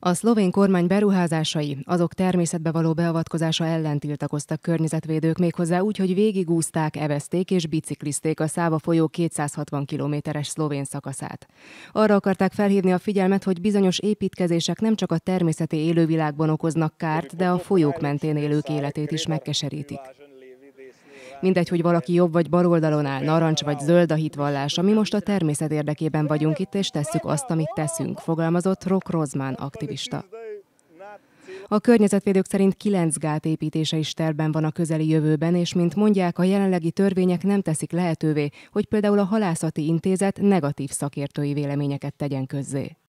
A szlovén kormány beruházásai, azok természetbe való beavatkozása ellen tiltakoztak környezetvédők méghozzá úgy, hogy végigúzták, evezték és biciklizték a Száva folyó 260 kilométeres szlovén szakaszát. Arra akarták felhívni a figyelmet, hogy bizonyos építkezések nem csak a természeti élővilágban okoznak kárt, de a folyók mentén élők életét is megkeserítik. Mindegy, hogy valaki jobb vagy bal oldalon áll, narancs vagy zöld a hitvallása, mi most a természet érdekében vagyunk itt, és tesszük azt, amit teszünk, fogalmazott Rock Rozman aktivista. A környezetvédők szerint kilenc gát építése is terben van a közeli jövőben, és mint mondják, a jelenlegi törvények nem teszik lehetővé, hogy például a halászati intézet negatív szakértői véleményeket tegyen közzé.